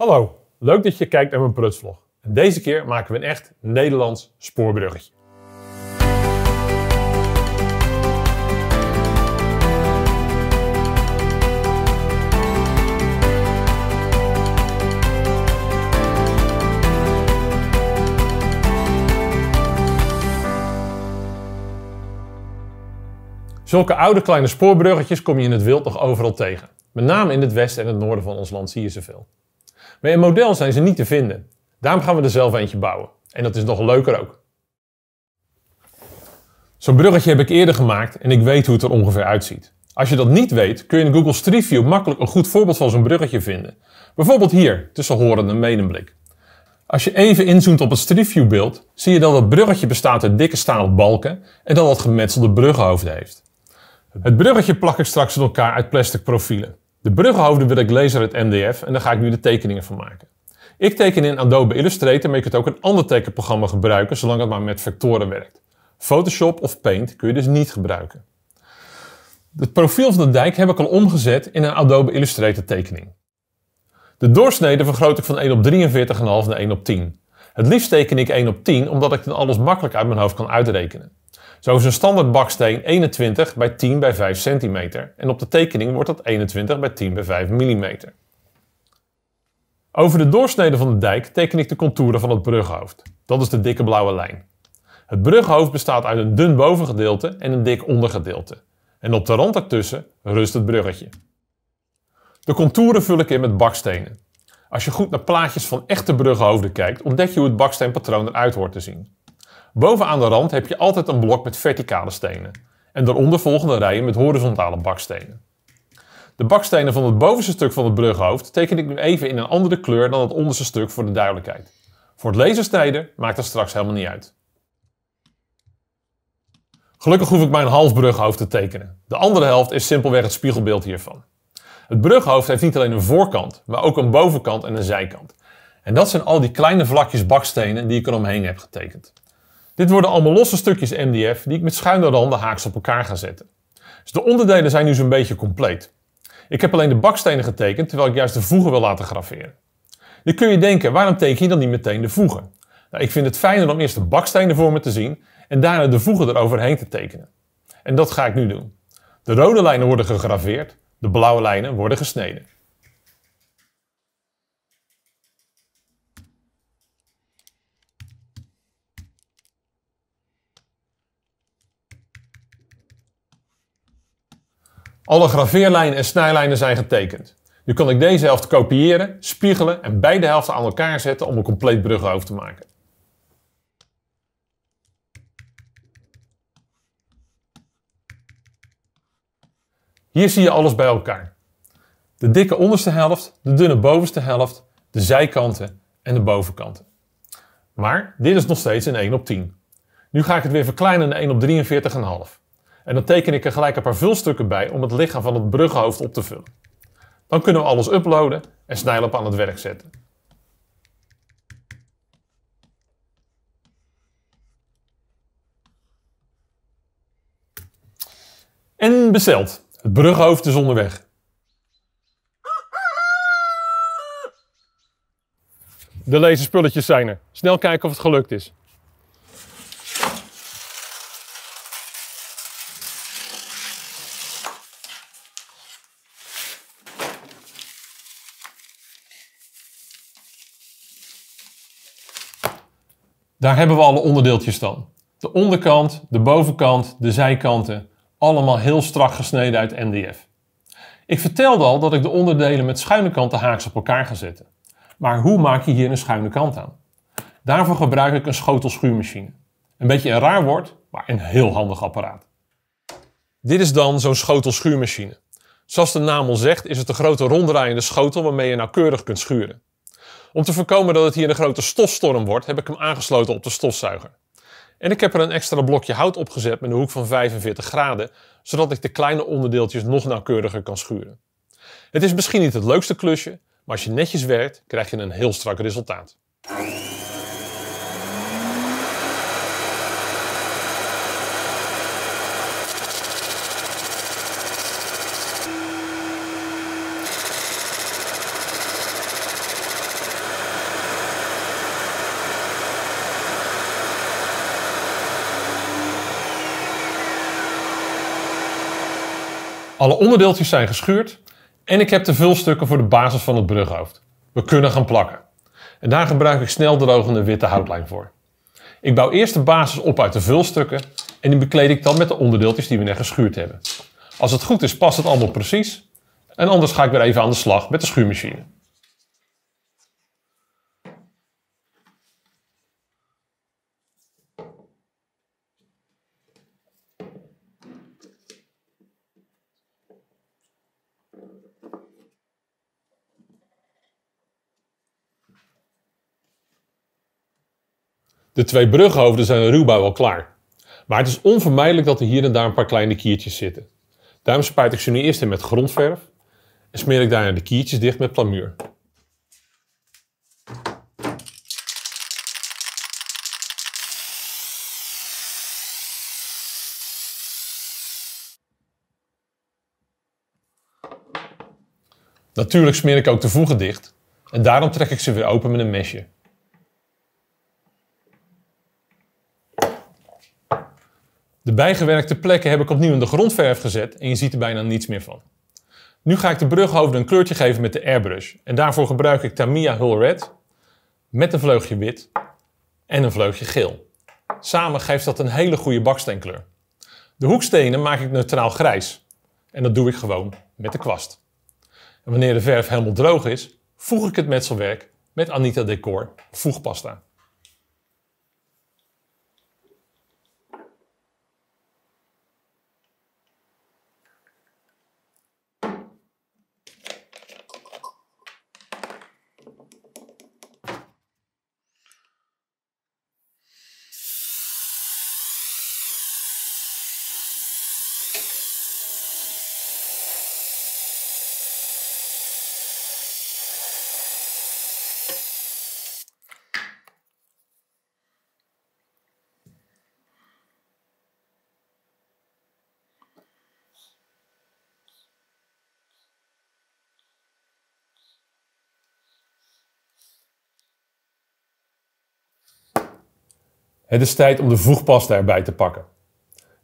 Hallo, leuk dat je kijkt naar mijn prutsvlog. En deze keer maken we een echt Nederlands spoorbruggetje. Zulke oude kleine spoorbruggetjes kom je in het wild nog overal tegen. Met name in het westen en het noorden van ons land zie je ze veel. Bij een model zijn ze niet te vinden. Daarom gaan we er zelf eentje bouwen. En dat is nog leuker ook. Zo'n bruggetje heb ik eerder gemaakt en ik weet hoe het er ongeveer uitziet. Als je dat niet weet, kun je in Google Street View makkelijk een goed voorbeeld van zo'n bruggetje vinden. Bijvoorbeeld hier, tussen horen en medemblik. Als je even inzoomt op het Street View beeld, zie je dat het bruggetje bestaat uit dikke stalen balken en dat het gemetselde bruggenhoofden heeft. Het bruggetje plak ik straks in elkaar uit plastic profielen. De bruggenhoofden wil ik lezen uit MDF en daar ga ik nu de tekeningen van maken. Ik teken in Adobe Illustrator, maar je kunt ook een ander tekenprogramma gebruiken, zolang het maar met vectoren werkt. Photoshop of Paint kun je dus niet gebruiken. Het profiel van de dijk heb ik al omgezet in een Adobe Illustrator tekening. De doorsnede vergroot ik van 1 op 43,5 naar 1 op 10. Het liefst teken ik 1 op 10, omdat ik dan alles makkelijk uit mijn hoofd kan uitrekenen. Zo is een standaard baksteen 21 bij 10 bij 5 cm en op de tekening wordt dat 21 bij 10 bij 5 mm. Over de doorsnede van de dijk teken ik de contouren van het brughoofd. Dat is de dikke blauwe lijn. Het brughoofd bestaat uit een dun bovengedeelte en een dik ondergedeelte. En op de rand ertussen rust het bruggetje. De contouren vul ik in met bakstenen. Als je goed naar plaatjes van echte brughoofden kijkt, ontdek je hoe het baksteenpatroon eruit hoort te zien. Bovenaan de rand heb je altijd een blok met verticale stenen en daaronder volgende rijen met horizontale bakstenen. De bakstenen van het bovenste stuk van het brughoofd teken ik nu even in een andere kleur dan het onderste stuk voor de duidelijkheid. Voor het lasersnijden maakt dat straks helemaal niet uit. Gelukkig hoef ik mijn half brughoofd te tekenen. De andere helft is simpelweg het spiegelbeeld hiervan. Het brughoofd heeft niet alleen een voorkant, maar ook een bovenkant en een zijkant. En dat zijn al die kleine vlakjes bakstenen die ik eromheen heb getekend. Dit worden allemaal losse stukjes MDF die ik met schuine randen haaks op elkaar ga zetten. Dus de onderdelen zijn nu zo'n beetje compleet. Ik heb alleen de bakstenen getekend, terwijl ik juist de voegen wil laten graveren. Nu kun je denken, waarom teken je dan niet meteen de voegen? Nou, ik vind het fijner om eerst de bakstenen voor me te zien en daarna de voegen eroverheen te tekenen. En dat ga ik nu doen. De rode lijnen worden gegraveerd, de blauwe lijnen worden gesneden. Alle graveerlijnen en snijlijnen zijn getekend. Nu kan ik deze helft kopiëren, spiegelen en beide helften aan elkaar zetten om een compleet brughoofd te maken. Hier zie je alles bij elkaar. De dikke onderste helft, de dunne bovenste helft, de zijkanten en de bovenkanten. Maar dit is nog steeds een 1 op 10. Nu ga ik het weer verkleinen naar 1 op 43,5. En dan teken ik er gelijk een paar vulstukken bij om het lichaam van het brughoofd op te vullen. Dan kunnen we alles uploaden en snijlop aan het werk zetten. En besteld. Het brughoofd is onderweg. De laserspulletjes zijn er. Snel kijken of het gelukt is. Daar hebben we alle onderdeeltjes dan. De onderkant, de bovenkant, de zijkanten. Allemaal heel strak gesneden uit MDF. Ik vertelde al dat ik de onderdelen met schuine kanten haaks op elkaar ga zetten. Maar hoe maak je hier een schuine kant aan? Daarvoor gebruik ik een schotelschuurmachine. Een beetje een raar woord, maar een heel handig apparaat. Dit is dan zo'n schotelschuurmachine. Zoals de naam al zegt is het een grote ronddraaiende schotel waarmee je nauwkeurig kunt schuren. Om te voorkomen dat het hier een grote stofstorm wordt, heb ik hem aangesloten op de stofzuiger. En ik heb er een extra blokje hout opgezet met een hoek van 45 graden, zodat ik de kleine onderdeeltjes nog nauwkeuriger kan schuren. Het is misschien niet het leukste klusje, maar als je netjes werkt, krijg je een heel strak resultaat. Alle onderdeeltjes zijn geschuurd en ik heb de vulstukken voor de basis van het brughoofd. We kunnen gaan plakken. En daar gebruik ik snel drogende witte houtlijn voor. Ik bouw eerst de basis op uit de vulstukken en die bekleed ik dan met de onderdeeltjes die we net geschuurd hebben. Als het goed is past het allemaal precies en anders ga ik weer even aan de slag met de schuurmachine. De twee brughoofden zijn ruwbouw al klaar. Maar het is onvermijdelijk dat er hier en daar een paar kleine kiertjes zitten. Daarom spuit ik ze nu eerst in met grondverf en smeer ik daarna de kiertjes dicht met plamuur. Natuurlijk smeer ik ook de voegen dicht en daarom trek ik ze weer open met een mesje. De bijgewerkte plekken heb ik opnieuw in de grondverf gezet en je ziet er bijna niets meer van. Nu ga ik de brughoofden een kleurtje geven met de airbrush en daarvoor gebruik ik Tamiya Hull Red met een vleugje wit en een vleugje geel. Samen geeft dat een hele goede baksteenkleur. De hoekstenen maak ik neutraal grijs en dat doe ik gewoon met de kwast. En wanneer de verf helemaal droog is, voeg ik het metselwerk met Anita Decor voegpasta. Het is tijd om de voegpasta erbij te pakken.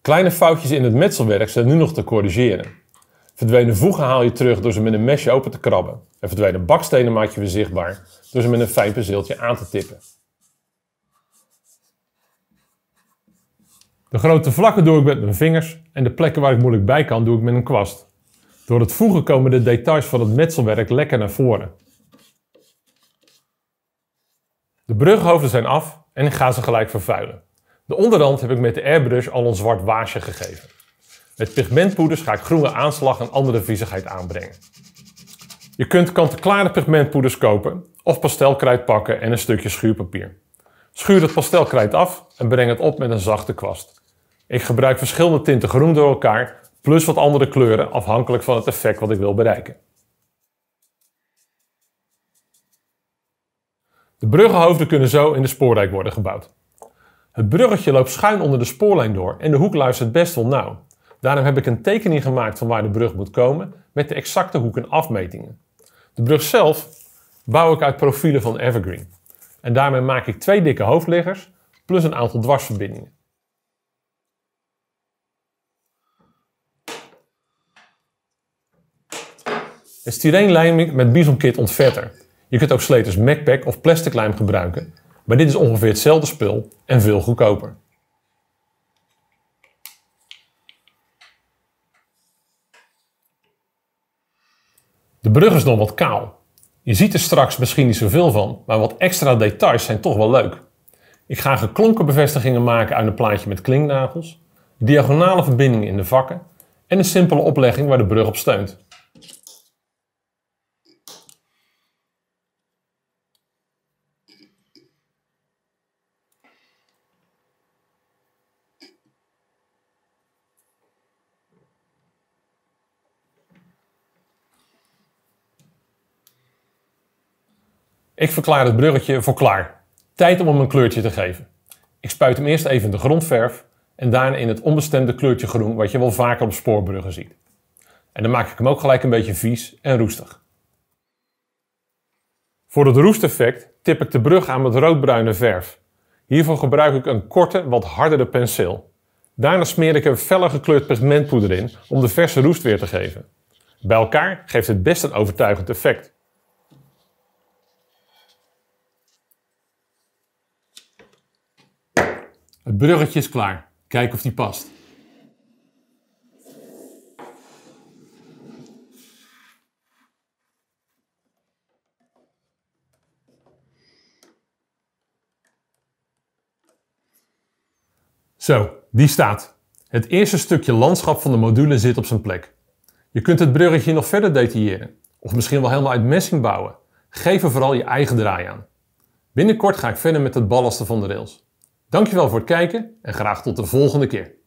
Kleine foutjes in het metselwerk zijn nu nog te corrigeren. Verdwenen voegen haal je terug door ze met een mesje open te krabben. En verdwenen bakstenen maak je weer zichtbaar door ze met een fijn penseeltje aan te tippen. De grote vlakken doe ik met mijn vingers en de plekken waar ik moeilijk bij kan doe ik met een kwast. Door het voegen komen de details van het metselwerk lekker naar voren. De brughoofden zijn af en ik ga ze gelijk vervuilen. De onderrand heb ik met de airbrush al een zwart waasje gegeven. Met pigmentpoeders ga ik groene aanslag en andere viezigheid aanbrengen. Je kunt kant-en-klare pigmentpoeders kopen of pastelkrijt pakken en een stukje schuurpapier. Schuur het pastelkrijt af en breng het op met een zachte kwast. Ik gebruik verschillende tinten groen door elkaar, plus wat andere kleuren afhankelijk van het effect wat ik wil bereiken. De bruggenhoofden kunnen zo in de spoorrijk worden gebouwd. Het bruggetje loopt schuin onder de spoorlijn door en de hoek luistert best wel nauw. Daarom heb ik een tekening gemaakt van waar de brug moet komen met de exacte hoeken en afmetingen. De brug zelf bouw ik uit profielen van Evergreen. En daarmee maak ik twee dikke hoofdliggers plus een aantal dwarsverbindingen. Een styreenlijming met Kit ontvetter. Je kunt ook sleutels MacPack of plastic lijm gebruiken, maar dit is ongeveer hetzelfde spul en veel goedkoper. De brug is nog wat kaal. Je ziet er straks misschien niet zoveel van, maar wat extra details zijn toch wel leuk. Ik ga geklonken bevestigingen maken uit een plaatje met klinknagels, diagonale verbindingen in de vakken en een simpele oplegging waar de brug op steunt. Ik verklaar het bruggetje voor klaar. Tijd om hem een kleurtje te geven. Ik spuit hem eerst even in de grondverf en daarna in het onbestemde kleurtje groen wat je wel vaker op spoorbruggen ziet. En dan maak ik hem ook gelijk een beetje vies en roestig. Voor het roesteffect tip ik de brug aan met roodbruine verf. Hiervoor gebruik ik een korte, wat hardere penseel. Daarna smeer ik een feller gekleurd pigmentpoeder in om de verse roest weer te geven. Bij elkaar geeft het best een overtuigend effect. Het bruggetje is klaar. Kijk of die past. Zo, die staat. Het eerste stukje landschap van de module zit op zijn plek. Je kunt het bruggetje nog verder detailleren, of misschien wel helemaal uit messing bouwen. Geef er vooral je eigen draai aan. Binnenkort ga ik verder met het ballasten van de rails. Dankjewel voor het kijken en graag tot de volgende keer.